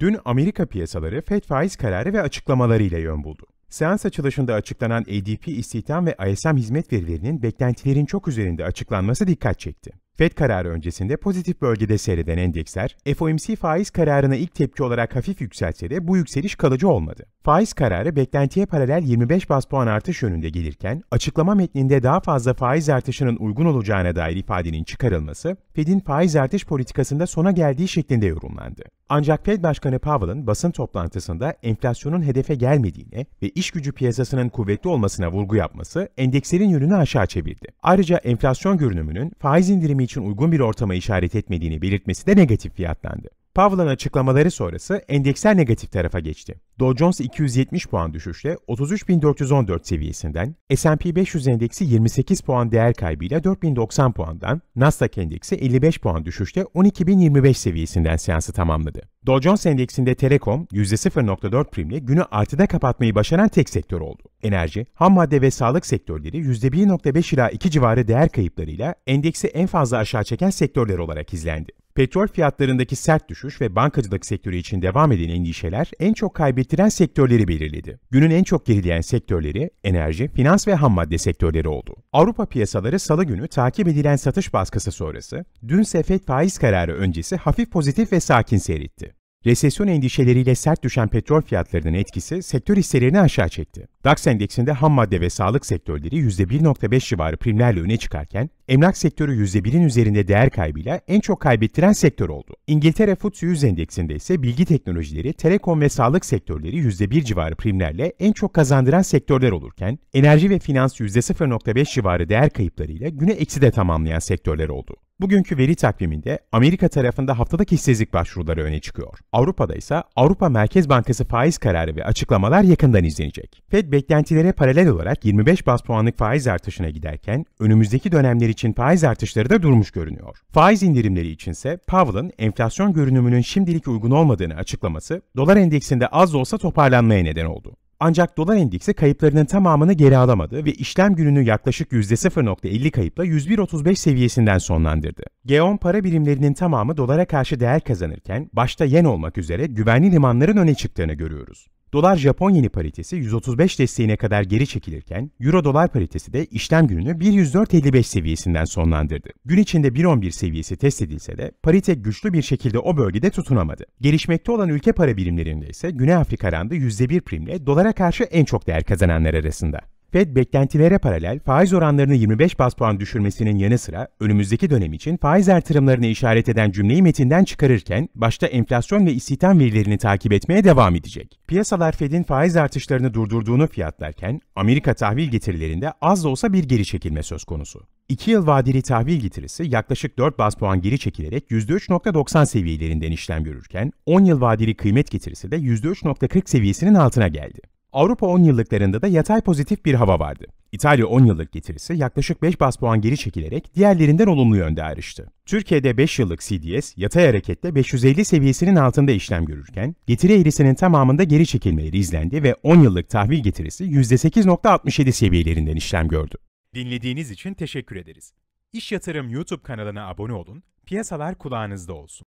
Dün Amerika piyasaları FED faiz kararı ve açıklamalarıyla yön buldu. Seans açılışında açıklanan ADP istihdam ve ISM hizmet verilerinin beklentilerin çok üzerinde açıklanması dikkat çekti. FED kararı öncesinde pozitif bölgede seyreden endeksler, FOMC faiz kararına ilk tepki olarak hafif yükselse de bu yükseliş kalıcı olmadı. Faiz kararı beklentiye paralel 25 bas puan artış yönünde gelirken, açıklama metninde daha fazla faiz artışının uygun olacağına dair ifadenin çıkarılması, FED'in faiz artış politikasında sona geldiği şeklinde yorumlandı. Ancak Fed Başkanı Powell'ın basın toplantısında enflasyonun hedefe gelmediğine ve iş gücü piyasasının kuvvetli olmasına vurgu yapması endekslerin yönünü aşağı çevirdi. Ayrıca enflasyon görünümünün faiz indirimi için uygun bir ortama işaret etmediğini belirtmesi de negatif fiyatlandı. Powell'ın açıklamaları sonrası endeksler negatif tarafa geçti. Dow Jones 270 puan düşüşle 33.414 seviyesinden, S&P 500 endeksi 28 puan değer kaybıyla 4090 puandan, Nasdaq endeksi 55 puan düşüşle 12.025 seviyesinden seansı tamamladı. Dow Jones endeksinde Telekom %0.4 primle günü artıda kapatmayı başaran tek sektör oldu. Enerji, ham madde ve sağlık sektörleri %1.5 ila 2 civarı değer kayıplarıyla endeksi en fazla aşağı çeken sektörler olarak izlendi. Petrol fiyatlarındaki sert düşüş ve bankacılık sektörü için devam eden endişeler en çok kaybettiren sektörleri belirledi. Günün en çok gerileyen sektörleri enerji, finans ve ham madde sektörleri oldu. Avrupa piyasaları salı günü takip edilen satış baskısı sonrası, dün Fed faiz kararı öncesi hafif pozitif ve sakin seyretti. Resesyon endişeleriyle sert düşen petrol fiyatlarının etkisi sektör hisselerini aşağı çekti. DAX endeksinde ham madde ve sağlık sektörleri %1.5 civarı primlerle öne çıkarken, emlak sektörü %1'in üzerinde değer kaybıyla en çok kaybettiren sektör oldu. İngiltere FTSE 100 endeksinde ise bilgi teknolojileri, telekom ve sağlık sektörleri %1 civarı primlerle en çok kazandıran sektörler olurken, enerji ve finans %0.5 civarı değer kayıplarıyla güne eksi de tamamlayan sektörler oldu. Bugünkü veri takviminde Amerika tarafında haftadaki işsizlik başvuruları öne çıkıyor. Avrupa'da ise Avrupa Merkez Bankası faiz kararı ve açıklamalar yakından izlenecek. Fed beklentilere paralel olarak 25 bas puanlık faiz artışına giderken önümüzdeki dönemler için faiz artışları da durmuş görünüyor. Faiz indirimleri içinse Powell'ın enflasyon görünümünün şimdilik uygun olmadığını açıklaması dolar endeksinde az da olsa toparlanmaya neden oldu. Ancak dolar endeksi kayıplarının tamamını geri alamadı ve işlem gününü yaklaşık %0.50 kayıpla 101.35 seviyesinden sonlandırdı. G10 para birimlerinin tamamı dolara karşı değer kazanırken başta yen olmak üzere güvenli limanların öne çıktığını görüyoruz. Dolar Japon yeni paritesi 135 desteğine kadar geri çekilirken, Euro dolar paritesi de işlem gününü 1.104.55 seviyesinden sonlandırdı. Gün içinde 1.11 seviyesi test edilse de parite güçlü bir şekilde o bölgede tutunamadı. Gelişmekte olan ülke para birimlerinde ise Güney Afrika randı %1 primle dolara karşı en çok değer kazananlar arasında. Fed beklentilere paralel faiz oranlarını 25 bas puan düşürmesinin yanı sıra önümüzdeki dönem için faiz artırımlarını işaret eden cümleyi metinden çıkarırken başta enflasyon ve istihdam verilerini takip etmeye devam edecek. Piyasalar Fed'in faiz artışlarını durdurduğunu fiyatlarken Amerika tahvil getirilerinde az da olsa bir geri çekilme söz konusu. 2 yıl vadeli tahvil getirisi yaklaşık 4 bas puan geri çekilerek %3.90 seviyelerinden işlem görürken 10 yıl vadeli kıymet getirisi de %3.40 seviyesinin altına geldi. Avrupa 10 yıllıklarında da yatay pozitif bir hava vardı. İtalya 10 yıllık getirisi yaklaşık 5 bas puan geri çekilerek diğerlerinden olumlu yönde ayrıştı. Türkiye'de 5 yıllık CDS yatay harekette 550 seviyesinin altında işlem görürken getiri eğrisinin tamamında geri çekilmeleri izlendi ve 10 yıllık tahvil getirisi %8.67 seviyelerinden işlem gördü. Dinlediğiniz için teşekkür ederiz. İş Yatırım YouTube kanalına abone olun, piyasalar kulağınızda olsun.